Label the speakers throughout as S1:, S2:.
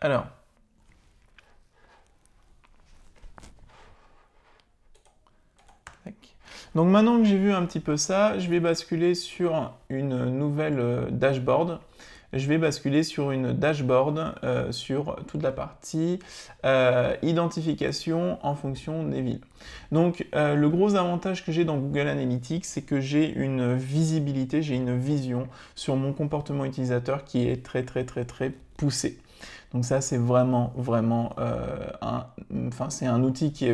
S1: Alors. Donc maintenant que j'ai vu un petit peu ça, je vais basculer sur une nouvelle euh, dashboard. Je vais basculer sur une dashboard euh, sur toute la partie euh, identification en fonction des villes. Donc le gros avantage que j'ai dans Google Analytics, c'est que j'ai une visibilité, j'ai une vision sur mon comportement utilisateur qui est très très très très poussée. Donc ça, c'est vraiment, vraiment, euh, un, enfin, c'est un outil qui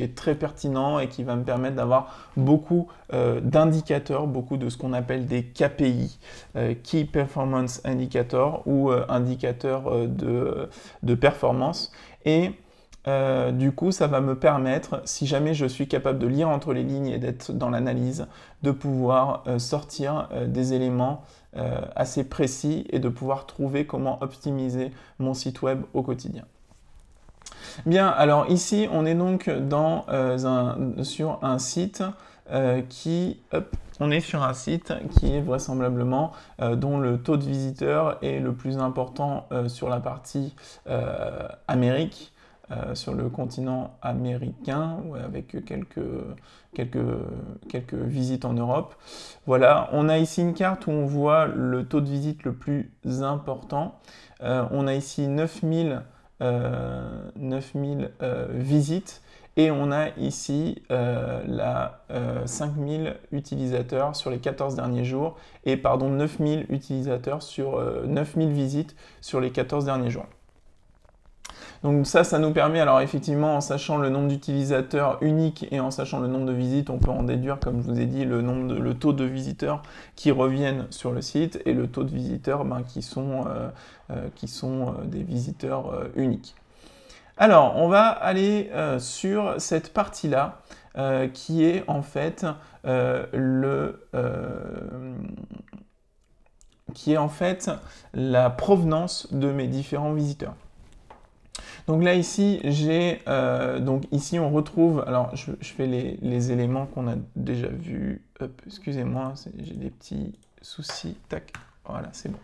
S1: est, très pertinent et qui va me permettre d'avoir beaucoup euh, d'indicateurs, beaucoup de ce qu'on appelle des KPI, euh, Key Performance Indicator ou indicateur de, performance. Et euh, du coup, ça va me permettre, si jamais je suis capable de lire entre les lignes et d'être dans l'analyse, de pouvoir euh, sortir euh, des éléments assez précis et de pouvoir trouver comment optimiser mon site web au quotidien. Bien, alors ici, on est donc sur un site qui... on est sur un site qui est vraisemblablement dont le taux de visiteurs est le plus important sur la partie Amérique euh, sur le continent américain, ou avec quelques, quelques, quelques visites en Europe. Voilà, on a ici une carte où on voit le taux de visite le plus important. Euh, on a ici 9000, euh, euh, visites. Et on a ici la euh, 5000 utilisateurs sur les 14 derniers jours et pardon 9000 utilisateurs sur 9000 visites sur les 14 derniers jours. Donc ça, ça nous permet, alors effectivement, en sachant le nombre d'utilisateurs uniques et en sachant le nombre de visites, on peut en déduire, comme je vous ai dit, le, nombre le taux de visiteurs qui reviennent sur le site et le taux de visiteurs ben, qui sont, euh, euh, qui sont euh, des visiteurs uniques. Alors, on va aller sur cette partie-là. qui est en fait le qui est en fait la provenance de mes différents visiteurs. Donc là ici, j'ai euh, donc ici on retrouve, alors je, fais les, éléments qu'on a déjà vus. Excusez-moi, j'ai des petits soucis. Tac, voilà, c'est bon.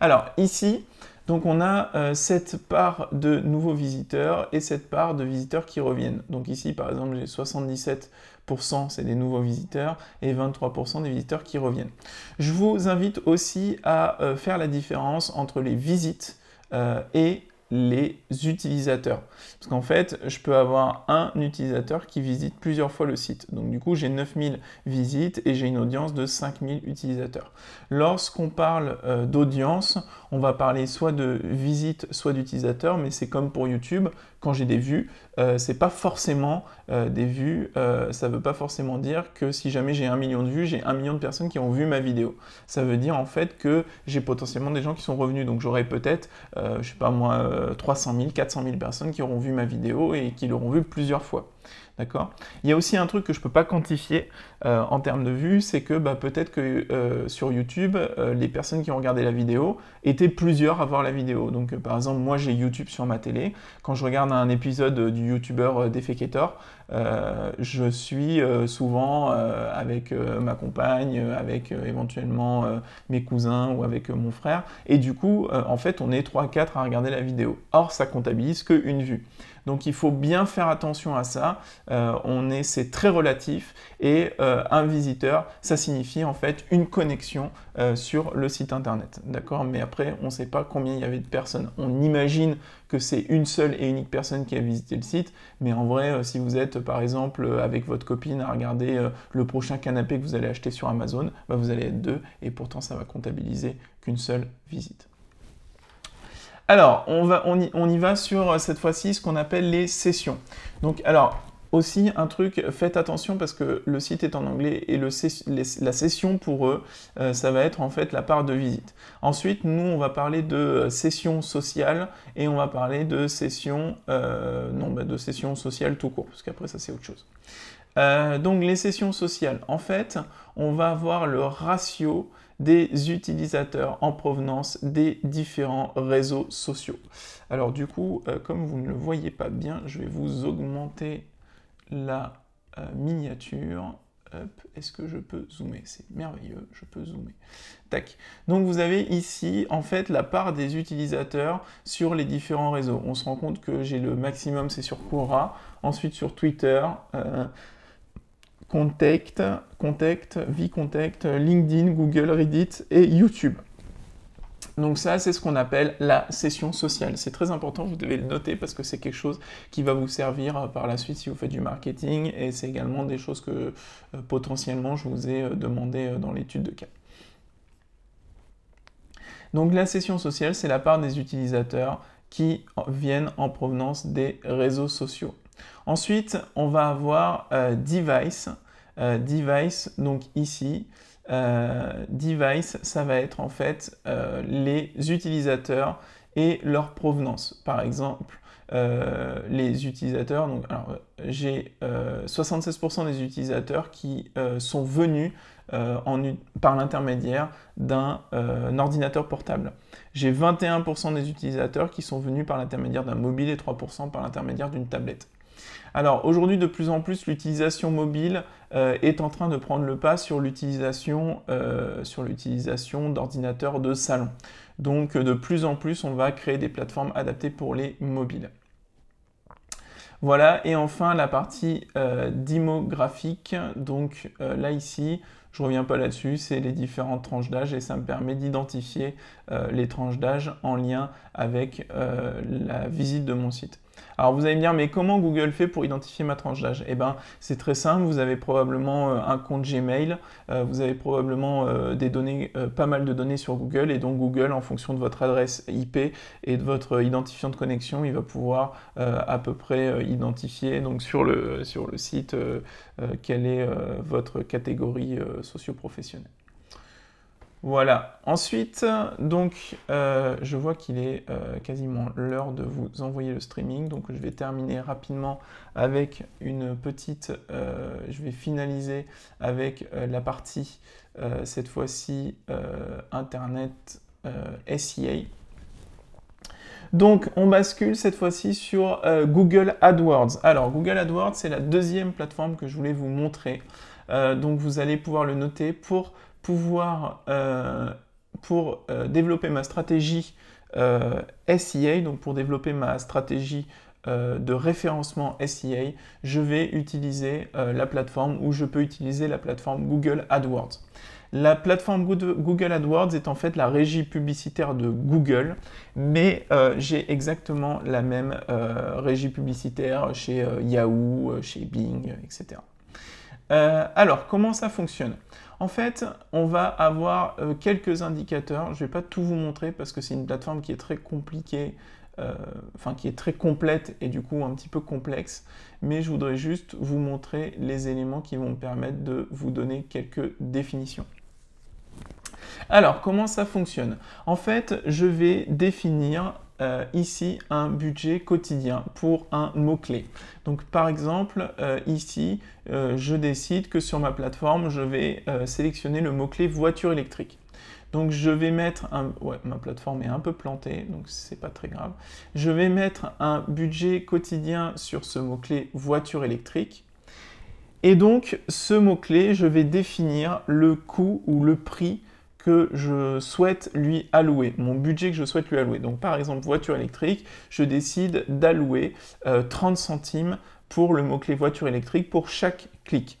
S1: Alors ici, donc on a euh, cette part de nouveaux visiteurs et cette part de visiteurs qui reviennent. Donc ici, par exemple, j'ai 77% c'est des nouveaux visiteurs et 23% des visiteurs qui reviennent. Je vous invite aussi à euh, faire la différence entre les visites et les utilisateurs. Parce qu'en fait, je peux avoir un utilisateur qui visite plusieurs fois le site. Donc du coup, j'ai 9000 visites et j'ai une audience de 5000 utilisateurs. Lorsqu'on parle euh, d'audience, on va parler soit de visites, soit d'utilisateurs, mais c'est comme pour YouTube, quand j'ai des vues, Ce euh, c'est pas forcément euh, des vues, ça veut pas forcément dire que si jamais j'ai un million de vues, j'ai un million de personnes qui ont vu ma vidéo. Ça veut dire en fait que j'ai potentiellement des gens qui sont revenus. Donc j'aurais peut-être, je sais pas moi, 300 000, 400 000 personnes qui auront vu ma vidéo et qui l'auront vu plusieurs fois. D'accord Il y a aussi un truc que je ne peux pas quantifier euh, en termes de vues, c'est que bah, peut-être que euh, sur YouTube, euh, les personnes qui ont regardé la vidéo étaient plusieurs à voir la vidéo. Donc par exemple, moi j'ai YouTube sur ma télé. Quand je regarde un épisode du YouTuber Defecator, je suis souvent avec ma compagne, avec éventuellement mes cousins ou avec mon frère. Et du coup, en fait, on est 3-4 à regarder la vidéo. Or, ça comptabilise qu'une vue. Donc il faut bien faire attention à ça. Euh, on est, c'est très relatif et euh, un visiteur, ça signifie en fait une connexion euh, sur le site internet, d'accord Mais après, on ne sait pas combien il y avait de personnes. On imagine que c'est une seule et unique personne qui a visité le site, mais en vrai, si vous êtes par exemple avec votre copine à regarder le prochain canapé que vous allez acheter sur Amazon, bah, vous allez être deux et pourtant ça va comptabiliser qu'une seule visite. Alors, on, va, on, y, va sur euh, cette fois-ci ce qu'on appelle les sessions. Donc, alors, aussi, un truc, faites attention parce que le site est en anglais et la session pour eux, euh, ça va être en fait la part de visite. Ensuite, nous, on va parler de euh, session sociale et on va parler de session, non, bah, de session sociale tout court, parce qu'après ça, c'est autre chose. Euh, donc les sessions sociales, en fait, on va avoir le ratio des utilisateurs en provenance des différents réseaux sociaux. Alors du coup, euh, comme vous ne le voyez pas bien, je vais vous augmenter la euh, miniature. Est-ce que je peux zoomer C'est merveilleux, je peux zoomer. Tac. Donc vous avez ici en fait la part des utilisateurs sur les différents réseaux. On se rend compte que j'ai le maximum, c'est sur Quora, ensuite sur Twitter. Contact, Contact, contact, LinkedIn, Google, Reddit et YouTube. Donc ça, c'est ce qu'on appelle la session sociale. C'est très important, vous devez le noter parce que c'est quelque chose qui va vous servir euh, par la suite si vous faites du marketing et c'est également des choses que euh, potentiellement je vous ai euh, demandé dans l'étude de cas. Donc la session sociale, c'est la part des utilisateurs qui viennent en provenance des réseaux sociaux. Ensuite, on va avoir euh, device. Euh, device, donc ici, euh, device, ça va être en fait les utilisateurs et leur provenance. Par exemple, les utilisateurs, j'ai 76% des utilisateurs qui sont venus par l'intermédiaire d'un ordinateur portable. J'ai 21% des utilisateurs qui sont venus par l'intermédiaire d'un mobile et 3% par l'intermédiaire d'une tablette. Alors aujourd'hui, de plus en plus, l'utilisation mobile euh, est en train de prendre le pas euh, sur l'utilisation d'ordinateurs de salon. Donc de plus en plus, on va créer des plateformes adaptées pour les mobiles. Voilà, et enfin la partie euh, démographique. Donc là ici, je ne reviens pas là-dessus, c'est les différentes tranches d'âge et ça me permet d'identifier euh, les tranches d'âge en lien avec euh, la visite de mon site. Alors vous allez me dire, mais comment Google fait pour identifier ma tranche d'âge Eh bien, c'est très simple, vous avez probablement euh, un compte Gmail, vous avez probablement des données, pas mal de données sur Google, et donc Google, en fonction de votre adresse IP et de votre identifiant de connexion, il va pouvoir à peu près identifier donc sur le, sur le site quelle est votre catégorie socio-professionnel Voilà, ensuite, donc euh, je vois qu'il est euh, quasiment l'heure de vous envoyer le streaming, donc je vais terminer rapidement avec une petite, euh, je vais finaliser avec la partie, cette fois-ci, Internet SEA. Donc on bascule cette fois-ci sur Google AdWords. Alors Google AdWords, c'est la deuxième plateforme que je voulais vous montrer. Euh, donc vous allez pouvoir le noter pour pouvoir euh, pour euh, développer ma stratégie SEA, donc pour développer ma stratégie de référencement SEA, je vais utiliser la plateforme où je peux utiliser la plateforme Google AdWords. La plateforme Google AdWords est en fait la régie publicitaire de Google, mais j'ai exactement la même régie publicitaire chez Yahoo, chez Bing, etc. Euh, alors, comment ça fonctionne En fait, on va avoir euh, quelques indicateurs. Je ne vais pas tout vous montrer parce que c'est une plateforme qui est très compliquée, euh, enfin qui est très complète et du coup un petit peu complexe. Mais je voudrais juste vous montrer les éléments qui vont me permettre de vous donner quelques définitions. Alors, comment ça fonctionne En fait, je vais définir euh, ici un budget quotidien pour un mot-clé. Donc par exemple, euh, ici, euh, je décide que sur ma plateforme, je vais sélectionner le mot-clé voiture électrique. Donc je vais mettre un... Ouais, ma plateforme est un peu plantée, donc c'est pas très grave. Je vais mettre un budget quotidien sur ce mot-clé voiture électrique. Et donc, ce mot-clé, je vais définir le coût ou le prix que je souhaite lui allouer, mon budget que je souhaite lui allouer. Donc par exemple voiture électrique, je décide d'allouer 30 euh, centimes pour le mot-clé voiture électrique pour chaque clic.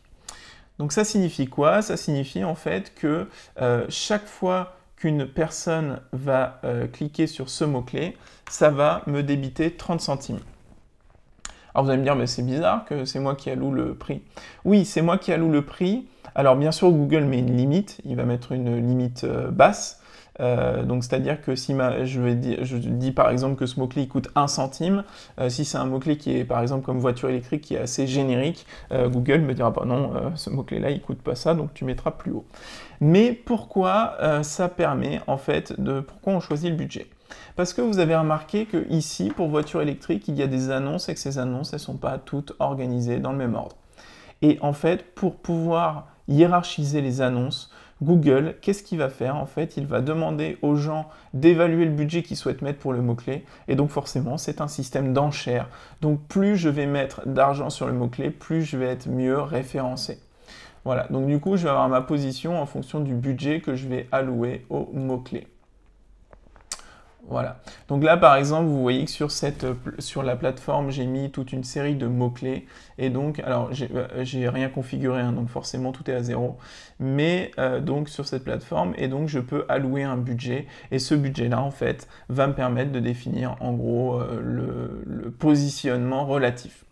S1: Donc ça signifie quoi Ça signifie en fait que euh, chaque fois qu'une personne va euh, cliquer sur ce mot-clé, ça va me débiter 30 centimes. Alors vous allez me dire, mais c'est bizarre que c'est moi qui alloue le prix. Oui, c'est moi qui alloue le prix. Alors bien sûr, Google met une limite, il va mettre une limite euh, basse. Euh, donc c'est-à-dire que si je, vais je, dis par exemple que ce mot-clé coûte 1 centime, euh, si c'est un mot-clé qui est par exemple comme voiture électrique qui est assez générique, Google me dira bah non, ce mot-clé-là il coûte pas ça, donc tu mettras plus haut. Mais pourquoi ça permet en fait de pourquoi on choisit le budget parce que vous avez remarqué que ici, pour voiture électrique, il y a des annonces et que ces annonces, elles ne sont pas toutes organisées dans le même ordre. Et en fait, pour pouvoir hiérarchiser les annonces, Google, qu'est-ce qu'il va faire En fait, il va demander aux gens d'évaluer le budget qu'ils souhaitent mettre pour le mot-clé. Et donc forcément, c'est un système d'enchères. Donc plus je vais mettre d'argent sur le mot-clé, plus je vais être mieux référencé. Voilà, donc du coup, je vais avoir ma position en fonction du budget que je vais allouer au mot-clé. Voilà. Donc là, par exemple, vous voyez que sur, cette, sur la plateforme, j'ai mis toute une série de mots-clés. Et donc, alors, j'ai euh, rien configuré, hein, donc forcément, tout est à zéro. Mais euh, donc, sur cette plateforme, et donc, je peux allouer un budget. Et ce budget-là, en fait, va me permettre de définir, en gros, euh, le, le positionnement relatif.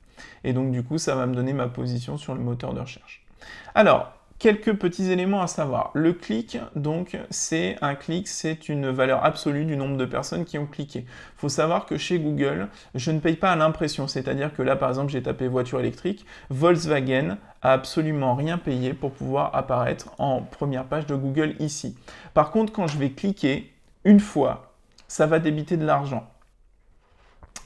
S1: Et donc, du coup, ça va me donner ma position sur le moteur de recherche. Alors, Quelques petits éléments à savoir. Le clic, donc, c'est un clic, c'est une valeur absolue du nombre de personnes qui ont cliqué. Il faut savoir que chez Google, je ne paye pas à l'impression, c'est-à-dire que là, par exemple, j'ai tapé voiture électrique, Volkswagen a absolument rien payé pour pouvoir apparaître en première page de Google ici. Par contre, quand je vais cliquer une fois, ça va débiter de l'argent.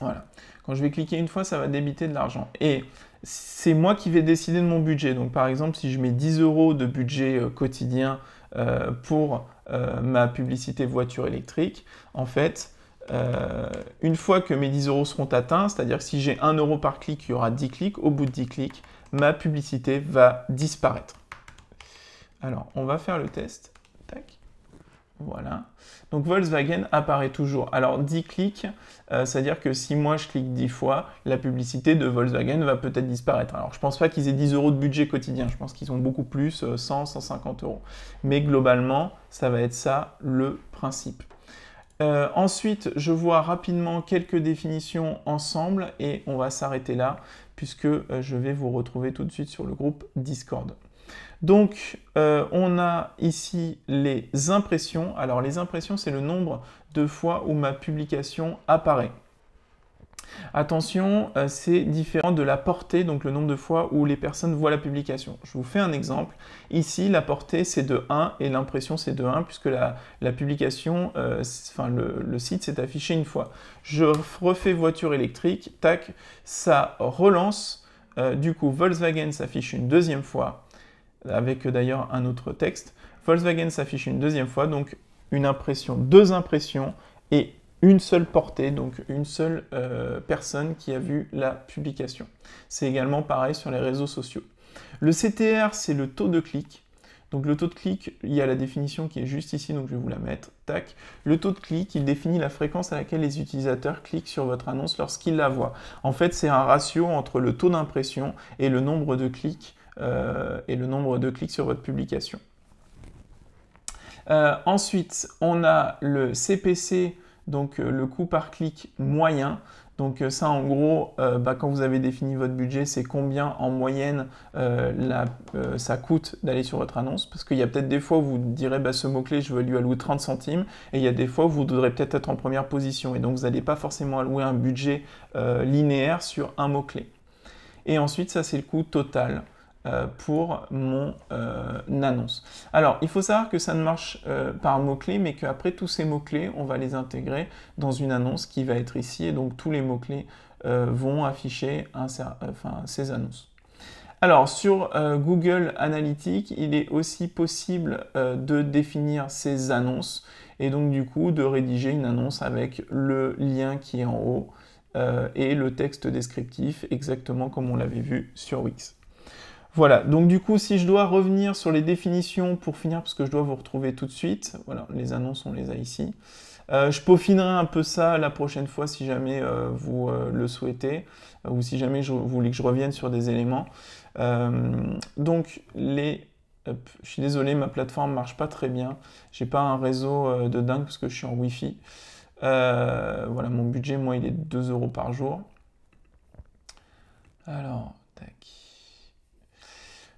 S1: Voilà. Quand je vais cliquer une fois, ça va débiter de l'argent. Et c'est moi qui vais décider de mon budget. Donc par exemple, si je mets 10 euros de budget euh, quotidien euh, pour euh, ma publicité voiture électrique, en fait, une fois que mes 10 euros seront atteints, c'est-à-dire si j'ai 1 euro par clic, il y aura 10 clics, au bout de 10 clics, ma publicité va disparaître. Alors, on va faire le test. Voilà. Donc Volkswagen apparaît toujours. Alors 10 clics, euh, c'est-à-dire que si moi je clique 10 fois, la publicité de Volkswagen va peut-être disparaître. Alors je pense pas qu'ils aient 10 euros de budget quotidien, je pense qu'ils ont beaucoup plus, 100, euh, 150 euros. Mais globalement, ça va être ça le principe. Euh, ensuite, je vois rapidement quelques définitions ensemble et on va s'arrêter là puisque je vais vous retrouver tout de suite sur le groupe Discord. Donc, euh, on a ici les impressions. Alors, les impressions, c'est le nombre de fois où ma publication apparaît. Attention, euh, c'est différent de la portée, donc le nombre de fois où les personnes voient la publication. Je vous fais un exemple. Ici, la portée, c'est de 1 et l'impression, c'est de 1, puisque la, publication, euh, enfin le, site s'est affiché une fois. Je refais voiture électrique, tac, ça relance. du coup, Volkswagen s'affiche une deuxième fois avec euh, d'ailleurs un autre texte. Volkswagen s'affiche une deuxième fois, donc une impression, deux impressions et une seule portée, donc une seule euh, personne qui a vu la publication. C'est également pareil sur les réseaux sociaux. Le CTR, c'est le taux de clic. Donc le taux de clic, il y a la définition qui est juste ici, donc je vais vous la mettre. Tac. Le taux de clic, il définit la fréquence à laquelle les utilisateurs cliquent sur votre annonce lorsqu'ils la voient. En fait, c'est un ratio entre le taux d'impression et le nombre de clics euh, et le nombre de clics sur votre publication. Euh, ensuite, on a le CPC, donc euh, le coût par clic moyen. Donc ça, en gros, bah, quand vous avez défini votre budget, c'est combien en moyenne ça coûte d'aller sur votre annonce. Parce qu'il y a peut-être des fois où vous direz, bah, ce mot-clé, je veux lui allouer 30 centimes. Et il y a des fois où vous devrez peut-être être en première position. Et donc, vous n'allez pas forcément allouer un budget linéaire sur un mot-clé. Et ensuite, ça, c'est le coût total. Euh, pour mon euh, annonce. Alors, il faut savoir que ça ne marche euh, par mots-clés, mais qu'après tous ces mots-clés, on va les intégrer dans une annonce qui va être ici, et donc tous les mots-clés vont afficher ces annonces. Alors, sur Google Analytics, il est aussi possible de définir ces annonces, et donc du coup de rédiger une annonce avec le lien qui est en haut et le texte descriptif, exactement comme on l'avait vu sur Wix. Voilà, donc du coup, si je dois revenir sur les définitions pour finir, parce que je dois vous retrouver tout de suite, voilà, les annonces, on les a ici. Euh, je peaufinerai un peu ça la prochaine fois si jamais euh, vous euh, le souhaitez, ou si jamais je, vous voulez que je revienne sur des éléments. donc, les... je suis désolé, ma plateforme ne marche pas très bien. Je n'ai pas un réseau de dingue parce que je suis en Wi-Fi. voilà, mon budget, moi, il est de 2 euros par jour. Alors, tac.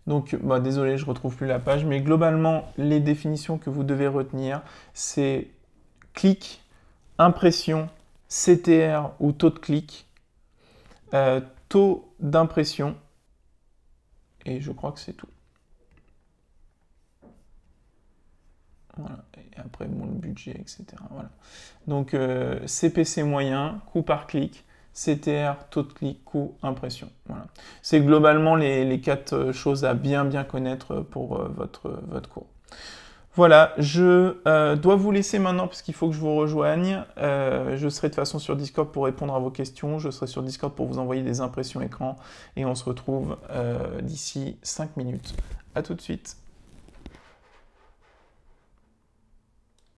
S1: Donc, bah, désolé, je retrouve plus la page, mais globalement, les définitions que vous devez retenir, c'est clic, impression, CTR ou taux de clic, euh, taux d'impression, et je crois que c'est tout. Voilà. Et après, bon, le budget, etc. Donc, CPC euh, moyen, coût par clic, CTR, taux de clic, coût, impression. Voilà. C'est globalement les, quatre euh, choses à bien bien connaître euh, pour euh, votre, votre cours. Voilà, je dois vous laisser maintenant parce qu'il faut que je vous rejoigne. je serai de façon sur Discord pour répondre à vos questions. Je serai sur Discord pour vous envoyer des impressions écran. Et on se retrouve d'ici 5 minutes. A tout de suite.